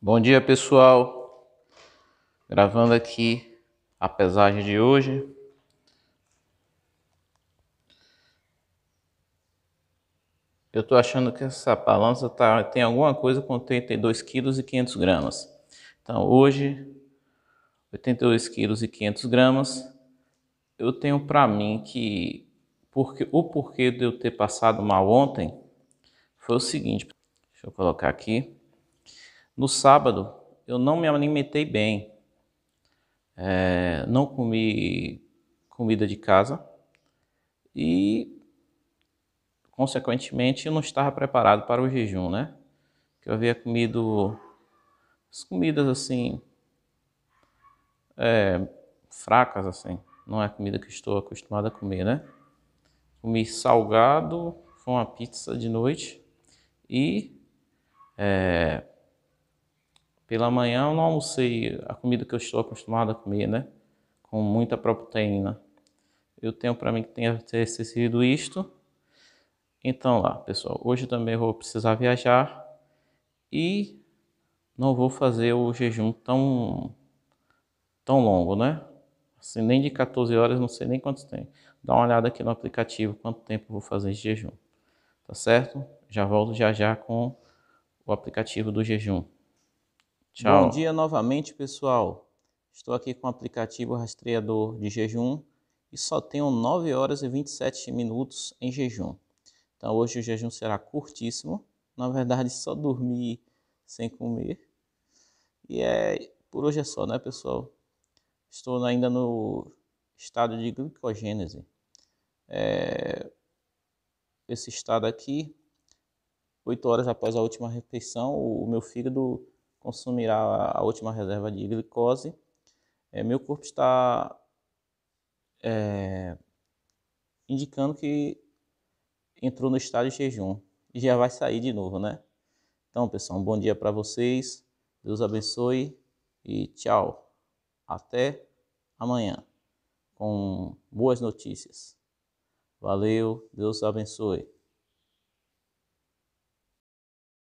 Bom dia pessoal, gravando aqui a pesagem de hoje. Eu estou achando que essa balança tá, tem alguma coisa com 82 kg e 500 gramas. Então hoje, 82 kg e 500 gramas, eu tenho para mim que porque, o porquê de eu ter passado mal ontem foi o seguinte, deixa eu colocar aqui. No sábado, eu não me alimentei bem. É, não comi comida de casa e, consequentemente, eu não estava preparado para o jejum, né? eu havia comido as comidas assim é, fracas, assim. Não é a comida que estou acostumado a comer, né? Comi salgado, foi uma pizza de noite e é, pela manhã eu não almocei a comida que eu estou acostumado a comer, né? Com muita proteína. Eu tenho para mim que tenha sido isto. Então lá, pessoal, hoje também vou precisar viajar e não vou fazer o jejum tão tão longo, né? Assim, nem de 14 horas, não sei nem quantos tem. Dá uma olhada aqui no aplicativo quanto tempo vou fazer de jejum. Tá certo? Já volto já já com o aplicativo do jejum. Tchau. Bom dia novamente, pessoal. Estou aqui com o aplicativo rastreador de jejum e só tenho 9 horas e 27 minutos em jejum. Então hoje o jejum será curtíssimo. Na verdade, só dormir sem comer. E é por hoje é só, né, pessoal? Estou ainda no estado de glicogênese. É, esse estado aqui, 8 horas após a última refeição, o meu fígado consumirá a última reserva de glicose, é, meu corpo está é, indicando que entrou no estado de jejum e já vai sair de novo, né? Então, pessoal, um bom dia para vocês. Deus abençoe e tchau. Até amanhã com boas notícias. Valeu, Deus abençoe.